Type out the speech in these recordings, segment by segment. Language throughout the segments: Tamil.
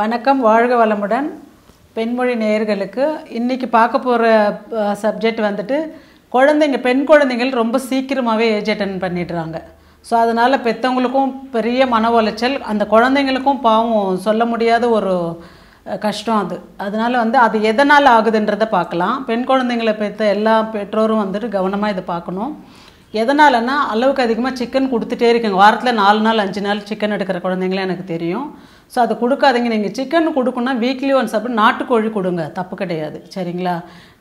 வணக்கம் வாழ்க வளமுடன் பெண்மொழி நேயர்களுக்கு இன்றைக்கி பார்க்க போகிற சப்ஜெக்ட் வந்துட்டு குழந்தைங்க பெண் குழந்தைகள் ரொம்ப சீக்கிரமாகவே ஏஜ் அட்டன் பண்ணிடுறாங்க ஸோ அதனால் பெற்றவங்களுக்கும் பெரிய மன உளைச்சல் அந்த குழந்தைங்களுக்கும் பாவம் சொல்ல முடியாத ஒரு கஷ்டம் அது அதனால் வந்து அது எதனால் ஆகுதுன்றதை பார்க்கலாம் பெண் குழந்தைங்களை பெற்ற எல்லா பெற்றோரும் வந்துட்டு கவனமாக இதை பார்க்கணும் எதனாலன்னா அளவுக்கு அதிகமாக சிக்கன் கொடுத்துட்டே இருக்குங்க வாரத்தில் நாலு நாள் அஞ்சு நாள் சிக்கன் எடுக்கிற குழந்தைங்களே எனக்கு தெரியும் ஸோ அதை கொடுக்காதீங்க நீங்கள் சிக்கன் கொடுக்குன்னா வீக்லி ஒன்ஸ் அப்படி நாட்டுக்கோழி கொடுங்க தப்பு கிடையாது சரிங்களா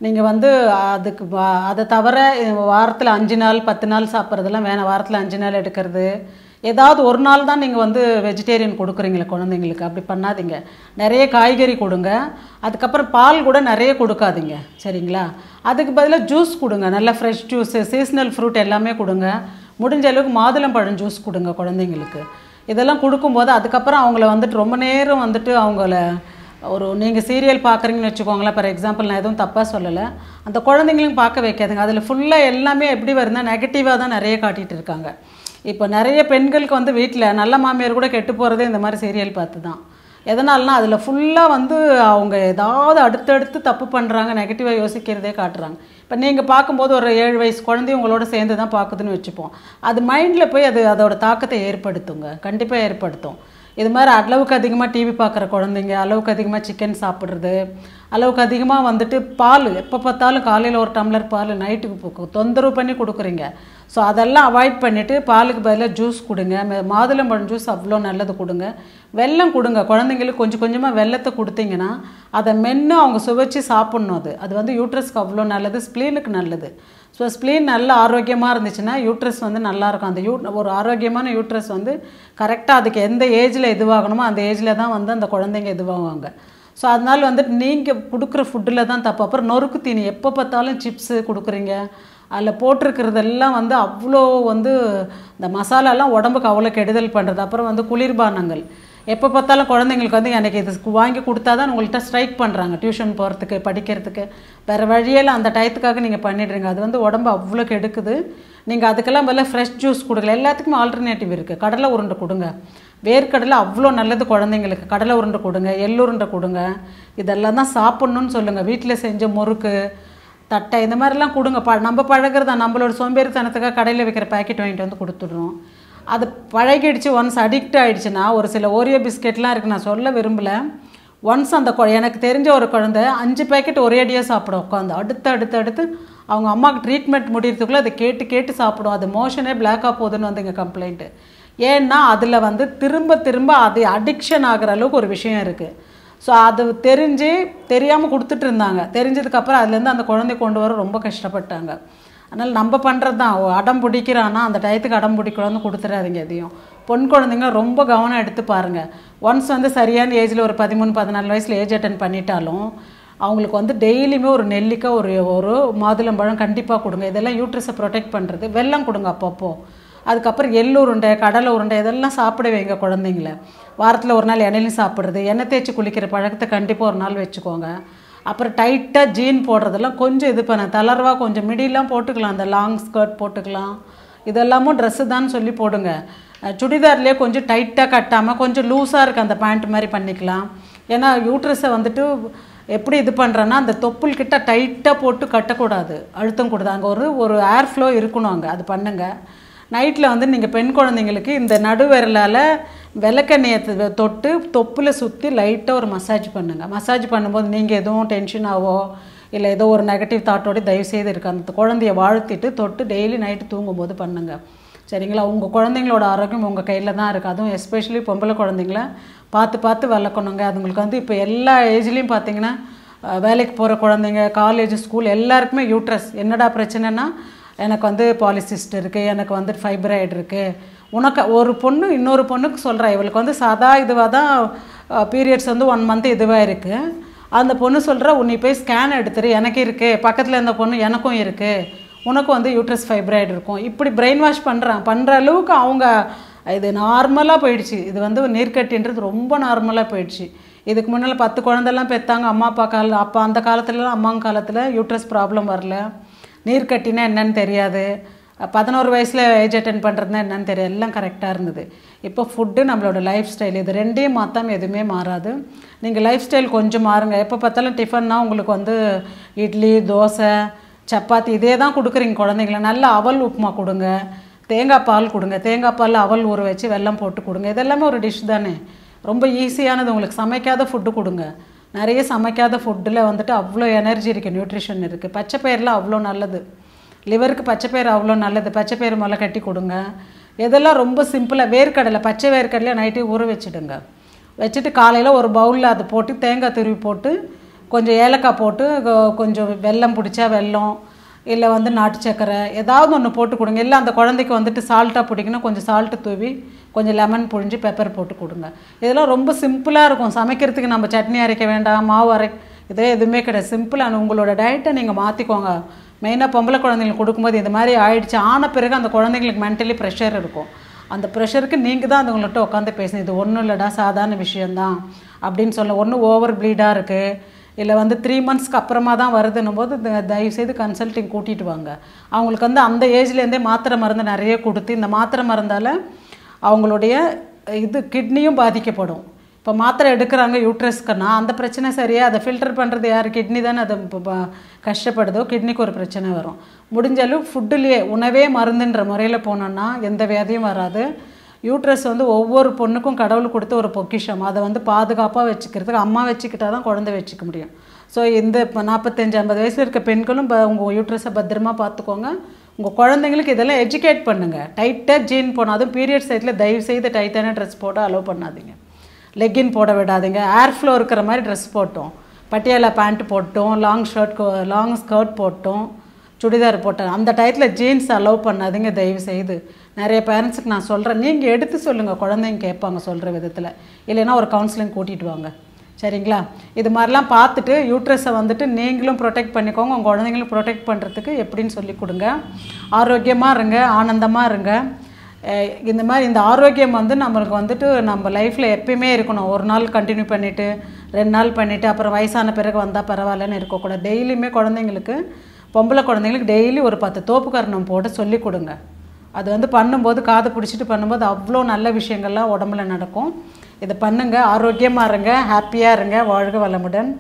நீங்கள் வந்து அதுக்கு அதை தவிர வாரத்தில் அஞ்சு நாள் பத்து நாள் சாப்பிட்றதெல்லாம் வேணாம் வாரத்தில் அஞ்சு நாள் எடுக்கிறது ஏதாவது ஒரு நாள் தான் நீங்கள் வந்து வெஜிடேரியன் கொடுக்குறீங்களே குழந்தைங்களுக்கு அப்படி பண்ணாதீங்க நிறைய காய்கறி கொடுங்க அதுக்கப்புறம் பால் கூட நிறைய கொடுக்காதீங்க சரிங்களா அதுக்கு பதிலாக ஜூஸ் கொடுங்க நல்ல ஃப்ரெஷ் ஜூஸு சீசனல் ஃப்ரூட் எல்லாமே கொடுங்க முடிஞ்ச அளவுக்கு மாதுளம்பழம் ஜூஸ் கொடுங்க குழந்தைங்களுக்கு இதெல்லாம் கொடுக்கும்போது அதுக்கப்புறம் அவங்கள வந்துட்டு ரொம்ப நேரம் வந்துட்டு அவங்கள ஒரு நீங்கள் சீரியல் பார்க்குறீங்கன்னு வச்சுக்கோங்களேன் ஃபார் எக்ஸாம்பிள் நான் எதுவும் தப்பாக சொல்லலை அந்த குழந்தைங்களையும் பார்க்க வைக்காதுங்க அதில் ஃபுல்லாக எல்லாமே எப்படி வருதுன்னா நெகட்டிவாக தான் நிறைய காட்டிகிட்டு இருக்காங்க இப்போ நிறைய பெண்களுக்கு வந்து வீட்டில் நல்ல மாமியார் கூட கெட்டு போகிறதே இந்த மாதிரி சீரியல் பார்த்து தான் எதனால்னா அதில் ஃபுல்லாக வந்து அவங்க ஏதாவது அடுத்தடுத்து தப்பு பண்ணுறாங்க நெகட்டிவாக யோசிக்கிறதே காட்டுறாங்க இப்போ நீங்கள் பார்க்கும்போது ஒரு ஏழு வயசு குழந்தையும் உங்களோட சேர்ந்து தான் பார்க்குதுன்னு வச்சுப்போம் அது மைண்டில் போய் அது அதோடய தாக்கத்தை ஏற்படுத்துங்க கண்டிப்பாக ஏற்படுத்தும் இது மாதிரி அளவுக்கு அதிகமாக டிவி பார்க்குற குழந்தைங்க அளவுக்கு அதிகமாக சிக்கன் சாப்பிட்றது அளவுக்கு அதிகமாக வந்துட்டு பால் எப்போ பார்த்தாலும் காலையில் ஒரு டம்ளர் பால் நைட்டுக்கு தொந்தரவு பண்ணி கொடுக்குறீங்க ஸோ அதெல்லாம் அவாய்ட் பண்ணிவிட்டு பாலுக்கு பதிலாக ஜூஸ் கொடுங்க மாதுளம்பழம் ஜூஸ் அவ்வளோ நல்லது கொடுங்க வெள்ளம் கொடுங்க குழந்தைங்களுக்கு கொஞ்சம் கொஞ்சமாக வெள்ளத்தை கொடுத்தீங்கன்னா அதை மென்று அவங்க சுவைச்சு சாப்பிட்ணும் அது அது வந்து யூட்ரஸ்க்கு அவ்வளோ நல்லது ஸ்பிளீனுக்கு நல்லது ஸோ ஸ்ப்ளீன் நல்ல ஆரோக்கியமாக இருந்துச்சுன்னா யூட்ரஸ் வந்து நல்லாயிருக்கும் அந்த யூ ஒரு ஆரோக்கியமான யூட்ரஸ் வந்து கரெக்டாக அதுக்கு எந்த ஏஜில் இதுவாகணுமோ அந்த ஏஜில் தான் வந்து அந்த குழந்தைங்க இதுவாகுவாங்க ஸோ அதனால் வந்துட்டு நீங்கள் கொடுக்குற ஃபுட்டில் தான் தப்பு அப்புறம் நொறுக்கு தீனி எப்போ பார்த்தாலும் சிப்ஸு கொடுக்குறீங்க அதில் போட்டிருக்கிறதெல்லாம் வந்து அவ்வளோ வந்து இந்த மசாலாலாம் உடம்புக்கு அவ்வளோ கெடுதல் பண்ணுறது அப்புறம் வந்து குளிர்பானங்கள் எப்போ பார்த்தாலும் குழந்தைங்களுக்கு வந்து எனக்கு இது வாங்கி கொடுத்தா தான் உங்கள்கிட்ட ஸ்ட்ரைக் பண்ணுறாங்க டியூஷன் போகிறதுக்கு படிக்கிறதுக்கு வேறு வழியெல்லாம் அந்த டயத்துக்காக நீங்கள் பண்ணிடுறீங்க அது வந்து உடம்பு அவ்வளோ கெடுக்குது நீங்கள் அதுக்கெல்லாம் பதில் ஃப்ரெஷ் ஜூஸ் கொடுக்கல எல்லாத்துக்குமே ஆல்டர்னேட்டிவ் இருக்குது கடலை உருண்டை கொடுங்க வேர்க்கடலை அவ்வளோ நல்லது குழந்தைங்களுக்கு கடலை உருண்டை கொடுங்க எள்ளுருண்டை கொடுங்க இதெல்லாம் தான் சாப்பிட்ணுன்னு சொல்லுங்கள் வீட்டில் செஞ்ச முறுக்கு தட்டை இந்த மாதிரிலாம் கொடுங்க ப நம்ம பழகிறதா நம்மளோட சோம்பேறித்தனத்துக்காக கடையில் வைக்கிற பேக்கெட் வாங்கிட்டு வந்து கொடுத்துடுறோம் அது பழகிடுச்சு ஒன்ஸ் அடிக்ட் ஆகிடுச்சுன்னா ஒரு சில ஓரியோ பிஸ்கெட்லாம் இருக்குது நான் சொல்ல விரும்பலை ஒன்ஸ் அந்த கொ எனக்கு தெரிஞ்ச ஒரு குழந்த அஞ்சு பேக்கெட் ஒரே அடியாக சாப்பிடும் உட்காந்து அடுத்து அடுத்து அடுத்து அவங்க அம்மாவுக்கு ட்ரீட்மெண்ட் முடியறதுக்குள்ளே அதை கேட்டு கேட்டு சாப்பிடும் அது மோஷனே பிளாக்காக போகுதுன்னு வந்து இங்கே கம்ப்ளைண்ட்டு ஏன்னா அதில் வந்து திரும்ப திரும்ப அது அடிக்ஷன் ஆகிற அளவுக்கு ஒரு விஷயம் இருக்குது ஸோ அது தெரிஞ்சு தெரியாமல் கொடுத்துட்டு இருந்தாங்க தெரிஞ்சதுக்கப்புறம் அதுலேருந்து அந்த குழந்தை கொண்டு வர ரொம்ப கஷ்டப்பட்டாங்க அதனால் நம்ம பண்ணுறது தான் அடம் பிடிக்கிறான்னா அந்த டயத்துக்கு அடம் பிடிக்கூடாதுன்னு கொடுத்துறாதீங்க எதையும் பொன் குழந்தைங்க ரொம்ப கவனம் எடுத்து பாருங்கள் ஒன்ஸ் வந்து சரியான ஏஜில் ஒரு பதிமூணு பதினாலு வயசில் ஏஜ் அட்டன் பண்ணிட்டாலும் அவங்களுக்கு வந்து டெய்லியுமே ஒரு நெல்லிக்காய் ஒரு ஒரு மாதுளம்பழம் கண்டிப்பாக கொடுங்க இதெல்லாம் யூட்ரஸை ப்ரொடெக்ட் பண்ணுறது வெள்ளம் கொடுங்க அப்பப்போ அதுக்கப்புறம் எள் உருண்டை கடலை உருண்டை இதெல்லாம் சாப்பிட வைங்க குழந்தைங்கள வாரத்தில் ஒரு நாள் எண்ணெயிலையும் சாப்பிட்றது எண்ணெய் தேய்ச்சி குளிக்கிற பழக்கத்தை கண்டிப்பாக ஒரு நாள் வச்சுக்கோங்க அப்புறம் டைட்டாக ஜீன் போடுறதெல்லாம் கொஞ்சம் இது பண்ண தளர்வாக கொஞ்சம் மிடிலாம் போட்டுக்கலாம் அந்த லாங் ஸ்கர்ட் போட்டுக்கலாம் இதெல்லாமும் ட்ரெஸ்ஸு தான் சொல்லி போடுங்க சுடிதார்லேயே கொஞ்சம் டைட்டாக கட்டாமல் கொஞ்சம் லூஸாக இருக்க அந்த பேண்ட் மாதிரி பண்ணிக்கலாம் ஏன்னா யூட்ரஸை வந்துட்டு எப்படி இது பண்ணுறேன்னா அந்த தொப்புள் கிட்ட டைட்டாக போட்டு கட்டக்கூடாது அழுத்தம் கூடாது அங்கே ஒரு ஒரு ஏர் ஃப்ளோ இருக்கணும் அங்கே அது பண்ணுங்கள் நைட்டில் வந்து நீங்கள் பெண் குழந்தைங்களுக்கு இந்த நடுவிரலால் விளக்கெண்ணெயை தொட்டு தொப்பில் சுற்றி லைட்டாக ஒரு மசாஜ் பண்ணுங்கள் மசாஜ் பண்ணும்போது நீங்கள் எதுவும் டென்ஷனாகவோ இல்லை ஏதோ ஒரு நெகட்டிவ் தாட்டோடய தயவுசெய்து இருக்க அந்த குழந்தைய வாழ்த்திட்டு தொட்டு டெய்லி நைட்டு தூங்கும்போது பண்ணுங்கள் சரிங்களா உங்கள் குழந்தைங்களோட ஆரோக்கியம் உங்கள் கையில் தான் இருக்குது அதுவும் எஸ்பெஷலி பொம்பளை குழந்தைங்கள பார்த்து பார்த்து வளர்க்கணுங்க அதுங்களுக்கு வந்து இப்போ எல்லா ஏஜ்லேயும் பார்த்தீங்கன்னா வேலைக்கு போகிற குழந்தைங்க காலேஜ் ஸ்கூல் எல்லாருக்குமே யூட்ரஸ் என்னடா பிரச்சனைனா எனக்கு வந்து பாலிசிஸ்ட் இருக்குது எனக்கு வந்து ஃபைப்ராய்டு இருக்குது உனக்கு ஒரு பொண்ணு இன்னொரு பொண்ணுக்கு சொல்கிறா இவளுக்கு வந்து சாதா இதுவாக தான் பீரியட்ஸ் வந்து ஒன் மந்த் இதுவாக இருக்குது அந்த பொண்ணு சொல்கிற உன்னை போய் ஸ்கேன் எடுத்துரு எனக்கு இருக்குது பக்கத்தில் இருந்த பொண்ணு எனக்கும் இருக்குது உனக்கும் வந்து யூட்ரஸ் ஃபைப்ராய்டு இருக்கும் இப்படி பிரெயின் வாஷ் பண்ணுறான் பண்ணுற அளவுக்கு அவங்க இது நார்மலாக போயிடுச்சு இது வந்து நீர்க்கட்டின்றது ரொம்ப நார்மலாக போயிடுச்சு இதுக்கு முன்னால் பத்து குழந்தெல்லாம் பெற்றாங்க அம்மா அப்பா கால அப்போ அந்த காலத்துலலாம் அம்மா காலத்தில் யூட்ரஸ் ப்ராப்ளம் வரல நீர் கட்டினா என்னன்னு தெரியாது பதினோரு வயசில் ஏஜ் அட்டன் பண்ணுறதுனா என்னன்னு தெரியாது எல்லாம் கரெக்டாக இருந்தது இப்போ ஃபுட்டு நம்மளோட லைஃப் ஸ்டைல் இது ரெண்டையும் மாற்றாமல் எதுவுமே மாறாது நீங்கள் லைஃப் ஸ்டைல் கொஞ்சம் மாறுங்க எப்போ பார்த்தாலும் டிஃபன்னா உங்களுக்கு வந்து இட்லி தோசை சப்பாத்தி இதே தான் கொடுக்குறீங்க குழந்தைங்கள நல்ல அவல் உப்புமா கொடுங்க தேங்காய் பால் கொடுங்க தேங்காய் பால் அவல் ஊற வச்சு வெள்ளம் போட்டு கொடுங்க இதெல்லாமே ஒரு டிஷ் தானே ரொம்ப ஈஸியானது உங்களுக்கு சமைக்காத ஃபுட்டு கொடுங்க நிறைய சமைக்காத ஃபுட்டில் வந்துட்டு அவ்வளோ எனர்ஜி இருக்குது நியூட்ரிஷன் இருக்குது பச்சை பயிரில் அவ்வளோ நல்லது லிவருக்கு பச்சை பயிர் அவ்வளோ நல்லது பச்சை பயிர் முதல்ல கட்டி கொடுங்க இதெல்லாம் ரொம்ப சிம்பிளாக வேர்க்கடலை பச்சை வேர்க்கடலையை நைட்டு ஊற வச்சுடுங்க வச்சுட்டு காலையில் ஒரு பவுலில் அதை போட்டு தேங்காய் துருவி போட்டு கொஞ்சம் ஏலக்காய் போட்டு கொஞ்சம் வெல்லம் பிடிச்சா வெல்லம் இல்லை வந்து நாட்டு சக்கரை ஏதாவது ஒன்று போட்டு கொடுங்க இல்லை அந்த குழந்தைக்கு வந்துட்டு சால்ட்டாக பிடிக்குன்னா கொஞ்சம் சால்ட்டு தூவி கொஞ்சம் லெமன் புழிஞ்சு பெப்பர் போட்டு கொடுங்க இதெல்லாம் ரொம்ப சிம்பிளாக இருக்கும் சமைக்கிறதுக்கு நம்ம சட்னி அரைக்க வேண்டாம் மாவு அரை இதே எதுவுமே கிடையாது சிம்பிளான உங்களோட டயட்டை நீங்கள் மாற்றிக்கோங்க மெயினாக பொம்பளை குழந்தைங்களுக்கு கொடுக்கும்போது இந்த மாதிரி ஆயிடுச்சு ஆன பிறகு அந்த குழந்தைங்களுக்கு மென்டலி ப்ரெஷர் இருக்கும் அந்த ப்ரெஷருக்கு நீங்கள் தான் அதுங்கள்ட்ட உட்காந்து பேசணும் இது ஒன்றும் இல்லைடா சாதாரண விஷயந்தான் அப்படின்னு சொல்ல ஒன்று ஓவர் ப்ளீடாக இருக்குது இல்லை வந்து த்ரீ மந்த்ஸ்க்கு அப்புறமா தான் வருதுன்னும் போது தயவுசெய்து கன்சல்டிங் கூட்டிகிட்டு வாங்க அவங்களுக்கு வந்து அந்த ஏஜ்லேருந்தே மாத்திரை மருந்து நிறைய கொடுத்து இந்த மாத்திரை மருந்தால் அவங்களுடைய இது கிட்னியும் பாதிக்கப்படும் இப்போ மாத்திரை எடுக்கிறாங்க யூட்ரஸ்க்குன்னா அந்த பிரச்சனை சரியா அதை ஃபில்டர் பண்ணுறது யார் கிட்னி தானே அது இப்போ கஷ்டப்படுதோ கிட்னிக்கு ஒரு பிரச்சனை வரும் முடிஞ்சாலும் ஃபுட்டுலேயே உணவே மருந்துன்ற முறையில் போனோன்னா எந்த வியாதியும் வராது யூட்ரஸ் வந்து ஒவ்வொரு பொண்ணுக்கும் கடவுள் கொடுத்த ஒரு பொக்கிஷம் அதை வந்து பாதுகாப்பாக வச்சுக்கிறதுக்கு அம்மா வச்சுக்கிட்டால் தான் குழந்தை வச்சுக்க முடியும் ஸோ இந்த இப்போ நாற்பத்தஞ்சு ஐம்பது வயசில் இருக்க பெண்களும் இப்போ உங்கள் யூட்ரஸை பத்திரமா பார்த்துக்கோங்க உங்கள் குழந்தைங்களுக்கு இதெல்லாம் எஜுகேட் பண்ணுங்கள் டைட்டாக ஜீன் போனாலும் பீரியட் சைட்டில் தயவு செய்து டைட்டான ட்ரெஸ் போட அலோவ் பண்ணாதீங்க லெக்கின் போட விடாதீங்க ஏர் ஃப்ளோ இருக்கிற மாதிரி ட்ரெஸ் போட்டோம் பட்டியாலா பேண்ட் போட்டோம் லாங் ஷர்ட் லாங் ஸ்கர்ட் போட்டோம் சுடிதார் போட்டோம் அந்த டயத்தில் ஜீன்ஸ் அலோவ் பண்ணாதீங்க தயவு செய்து நிறைய பேரண்ட்ஸுக்கு நான் சொல்கிறேன் நீங்கள் எடுத்து சொல்லுங்கள் குழந்தைங்க கேட்பாங்க சொல்கிற விதத்தில் இல்லைன்னா ஒரு கவுன்சிலிங் கூட்டிகிட்டு வாங்க சரிங்களா இது மாதிரிலாம் பார்த்துட்டு யூட்ரஸை வந்துட்டு நீங்களும் ப்ரொடெக்ட் பண்ணிக்கோங்க உங்கள் குழந்தைங்களும் ப்ரொடெக்ட் பண்ணுறதுக்கு எப்படின்னு சொல்லி கொடுங்க ஆரோக்கியமாக இருங்க ஆனந்தமாக இருங்க இந்த மாதிரி இந்த ஆரோக்கியம் வந்து நம்மளுக்கு வந்துட்டு நம்ம லைஃப்பில் எப்பயுமே இருக்கணும் ஒரு நாள் கண்டினியூ பண்ணிவிட்டு ரெண்டு நாள் பண்ணிவிட்டு அப்புறம் வயசான பிறகு வந்தால் பரவாயில்லன்னு இருக்கக்கூடாது டெய்லியுமே குழந்தைங்களுக்கு பொம்பளை குழந்தைங்களுக்கு டெய்லி ஒரு பத்து தோப்புக்கரணம் போட்டு சொல்லிக் கொடுங்க அது வந்து பண்ணும்போது காதை பிடிச்சிட்டு பண்ணும்போது அவ்வளோ நல்ல விஷயங்கள்லாம் உடம்புல நடக்கும் இதை பண்ணுங்கள் ஆரோக்கியமாக இருங்க ஹாப்பியாக இருங்க வாழ்க வளமுடன்